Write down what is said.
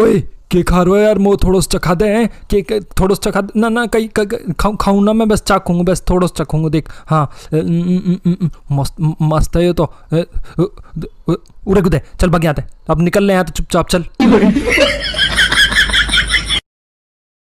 ओए खा रो यार मो थोड़ो सा चखा दे केक थोड़ो से चखा ना ना कहीं खाऊँ खाऊँ ना मैं बस चखूंगा बस थोड़ो सा चखूँगा देख हाँ मस्त मस्त है ये तो उड़े कूदे चल भाग आते अब निकल ले यहाँ तो चुपचाप चल